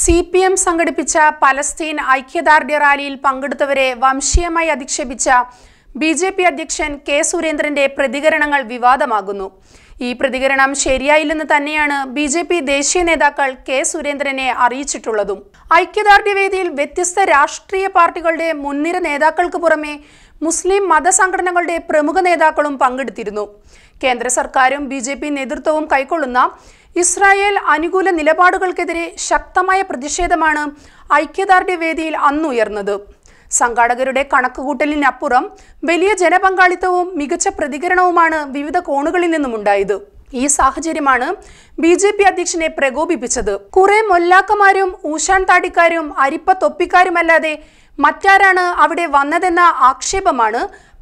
C P M സംഘടിപ്പിച്ച Palestine ഐക്യദാർഢ്യ റാലിയിൽ പങ്കെടുത്തവരെ വംശീയമായി അധിക്ഷേപിച്ച ബി ജെ പി അധ്യക്ഷൻ കെ സുരേന്ദ്രന്റെ പ്രതികരണങ്ങൾ വിവാദമാകുന്നു ഈ പ്രതികരണം ശരിയായില്ലെന്ന് തന്നെയാണ് ബി ജെ പി ദേശീയ നേതാക്കൾ കെ സുരേന്ദ്രനെ അറിയിച്ചിട്ടുള്ളതും ഐക്യദാർഢ്യ വേദിയിൽ വ്യത്യസ്ത രാഷ്ട്രീയ പാർട്ടികളുടെ മുൻനിര നേതാക്കൾക്ക് പുറമെ മുസ്ലിം മതസംഘടനകളുടെ പ്രമുഖ നേതാക്കളും പങ്കെടുത്തിരുന്നു കേന്ദ്ര സർക്കാരും ബി ജെ പി നേതൃത്വവും കൈക്കൊള്ളുന്ന ഇസ്രായേൽ അനുകൂല നിലപാടുകൾക്കെതിരെ ശക്തമായ പ്രതിഷേധമാണ് ഐക്യദാർഢ്യ വേദിയിൽ അന്നുയർന്നത് സംഘാടകരുടെ കണക്കുകൂട്ടലിനപ്പുറം വലിയ ജനപങ്കാളിത്തവും മികച്ച പ്രതികരണവുമാണ് വിവിധ കോണുകളിൽ നിന്നുമുണ്ടായത് ഈ സാഹചര്യമാണ് ബി ജെ പി അധ്യക്ഷനെ പ്രകോപിപ്പിച്ചത് കുറെ മൊല്ലാക്കമാരും ഊഷാൻ താടിക്കാരും അരിപ്പ തൊപ്പിക്കാരുമല്ലാതെ മറ്റാരാണ് അവിടെ വന്നതെന്ന ആക്ഷേപമാണ്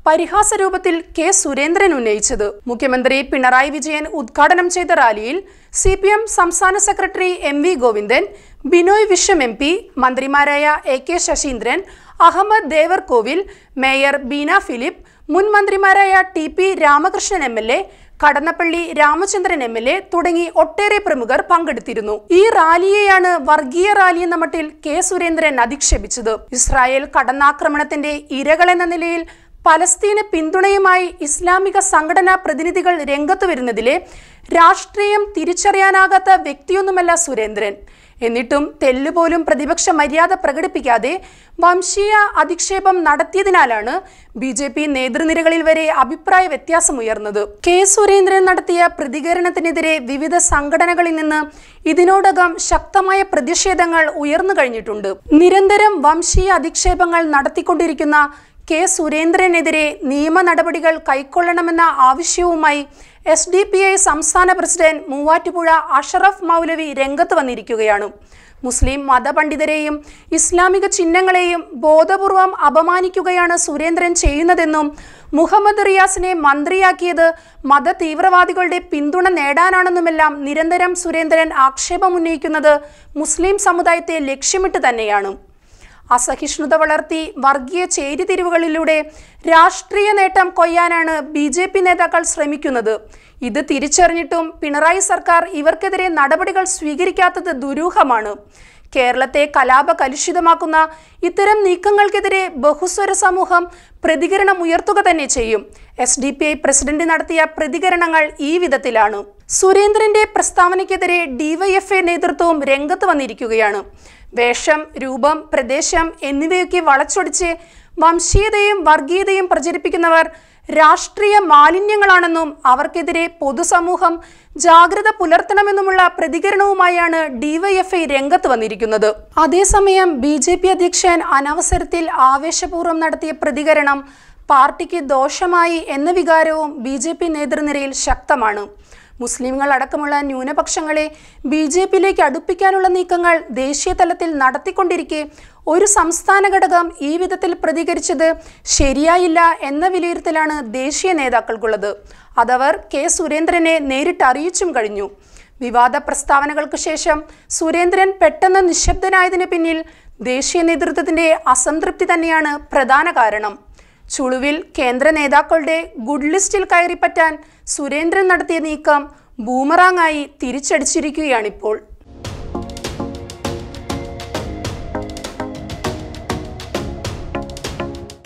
പരിഹാസ രൂപത്തിൽ കെ സുരേന്ദ്രൻ ഉന്നയിച്ചത് മുഖ്യമന്ത്രി പിണറായി വിജയൻ ഉദ്ഘാടനം ചെയ്ത റാലിയിൽ സി പി എം സംസ്ഥാന secretary M V Govindan Binoy Viswam M P മന്ത്രിമാരായ A K Saseendran Ahammad Devarkovil mayor Beena Philip മുൻ മന്ത്രിമാരായ T P Ramakrishnan M L A Kadannappally Ramachandran M L A തുടങ്ങി ഒട്ടേറെ പ്രമുഖർ പങ്കെടുത്തിരുന്നു ഈ റാലിയെയാണ് വർഗീയ റാലി എന്ന മട്ടിൽ കെ സുരേന്ദ്രൻ അധിക്ഷേപിച്ചത് ഇസ്രായേൽ കടന്നാക്രമണത്തിന്റെ ഇരകൾ എന്ന നിലയിൽ പലസ്തീന് പിന്തുണയുമായി ഇസ്ലാമിക സംഘടനാ പ്രതിനിധികൾ രംഗത്തു വരുന്നതിലെ രാഷ്ട്രീയം തിരിച്ചറിയാനാകാത്ത വ്യക്തിയൊന്നുമല്ല സുരേന്ദ്രൻ എന്നിട്ടും തെല്ലുപോലും പ്രതിപക്ഷ മര്യാദ പ്രകടിപ്പിക്കാതെ വംശീയ അധിക്ഷേപം നടത്തിയതിനാലാണ് ബി ജെ പി നേതൃനിരകളിൽ വരെ അഭിപ്രായ വ്യത്യാസമുയർന്നത് കെ സുരേന്ദ്രൻ നടത്തിയ പ്രതികരണത്തിനെതിരെ വിവിധ സംഘടനകളിൽ നിന്ന് ഇതിനോടകം ശക്തമായ പ്രതിഷേധങ്ങൾ ഉയർന്നു കഴിഞ്ഞിട്ടുണ്ട് നിരന്തരം വംശീയ അധിക്ഷേപങ്ങൾ നടത്തിക്കൊണ്ടിരിക്കുന്ന കെ സുരേന്ദ്രനെതിരെ നിയമ നടപടികൾ കൈക്കൊള്ളണമെന്ന ആവശ്യവുമായി എസ് ഡി പി ഐ സംസ്ഥാന പ്രസിഡന്റ് മൂവാറ്റുപുഴ അഷറഫ് മൗലവി രംഗത്ത് വന്നിരിക്കുകയാണ് മുസ്ലിം മതപണ്ഡിതരെയും ഇസ്ലാമിക ചിഹ്നങ്ങളെയും ബോധപൂർവം അപമാനിക്കുകയാണ് സുരേന്ദ്രൻ ചെയ്യുന്നതെന്നും മുഹമ്മദ് റിയാസിനെ മന്ത്രിയാക്കിയത് മത തീവ്രവാദികളുടെ പിന്തുണ നേടാനാണെന്നുമെല്ലാം നിരന്തരം സുരേന്ദ്രൻ ആക്ഷേപമുന്നയിക്കുന്നത് മുസ്ലിം സമുദായത്തെ ലക്ഷ്യമിട്ട് തന്നെയാണ് അസഹിഷ്ണുത വളർത്തി വർഗീയ ചേരിതിരിവുകളിലൂടെ രാഷ്ട്രീയ നേട്ടം കൊയ്യാനാണ് ബി ജെ പി നേതാക്കൾ ശ്രമിക്കുന്നത് ഇത് തിരിച്ചറിഞ്ഞിട്ടും പിണറായി സർക്കാർ ഇവർക്കെതിരെ നടപടികൾ സ്വീകരിക്കാത്തത് ദുരൂഹമാണ് കേരളത്തെ കലാപ കലുഷിതമാക്കുന്ന ഇത്തരം നീക്കങ്ങൾക്കെതിരെ ബഹുസ്വര സമൂഹം പ്രതികരണം ഉയർത്തുക തന്നെ ചെയ്യും S D P I president നടത്തിയ പ്രതികരണങ്ങൾ ഈ വിധത്തിലാണ് സുരേന്ദ്രന്റെ പ്രസ്താവനയ്ക്കെതിരെ ഡിവൈഎഫ്ഐ നേതൃത്വവും രംഗത്ത് വന്നിരിക്കുകയാണ് വേഷം രൂപം പ്രദേശം എന്നിവയൊക്കെ വളച്ചൊടിച്ച് വംശീയതയും വർഗീയതയും പ്രചരിപ്പിക്കുന്നവർ രാഷ്ട്രീയ മാലിന്യങ്ങളാണെന്നും അവർക്കെതിരെ പൊതുസമൂഹം ജാഗ്രത പുലർത്തണമെന്നുമുള്ള പ്രതികരണവുമായാണ് ഡിവൈഎഫ്ഐ രംഗത്ത് വന്നിരിക്കുന്നത് അതേസമയം ബി ജെ പി അധ്യക്ഷൻ അനവസരത്തിൽ ആവേശപൂർവ്വം നടത്തിയ പ്രതികരണം പാർട്ടിക്ക് ദോഷമായി എന്ന വികാരവും ബി നേതൃനിരയിൽ ശക്തമാണ് മുസ്ലിങ്ങൾ അടക്കമുള്ള ന്യൂനപക്ഷങ്ങളെ ബി ജെ പിയിലേക്ക് അടുപ്പിക്കാനുള്ള നീക്കങ്ങൾ ദേശീയ തലത്തിൽ നടത്തിക്കൊണ്ടിരിക്കെ ഒരു സംസ്ഥാന ഘടകം ഈ വിധത്തിൽ പ്രതികരിച്ചത് ശരിയായില്ല എന്ന വിലയിരുത്തലാണ് ദേശീയ നേതാക്കൾക്കുള്ളത് അതവർ കെ സുരേന്ദ്രനെ നേരിട്ട് അറിയിച്ചും കഴിഞ്ഞു വിവാദ പ്രസ്താവനകൾക്ക് ശേഷം സുരേന്ദ്രൻ പെട്ടെന്ന് നിശബ്ദനായതിന് പിന്നിൽ ദേശീയ നേതൃത്വത്തിന്റെ അസംതൃപ്തി തന്നെയാണ് പ്രധാന കാരണം ചുളുവിൽ കേന്ദ്ര നേതാക്കളുടെ ഗുഡ് ലിസ്റ്റിൽ കയറിപ്പറ്റാൻ സുരേന്ദ്രൻ നടത്തിയ നീക്കം ബൂമറാങ്ങായി തിരിച്ചടിച്ചിരിക്കുകയാണിപ്പോൾ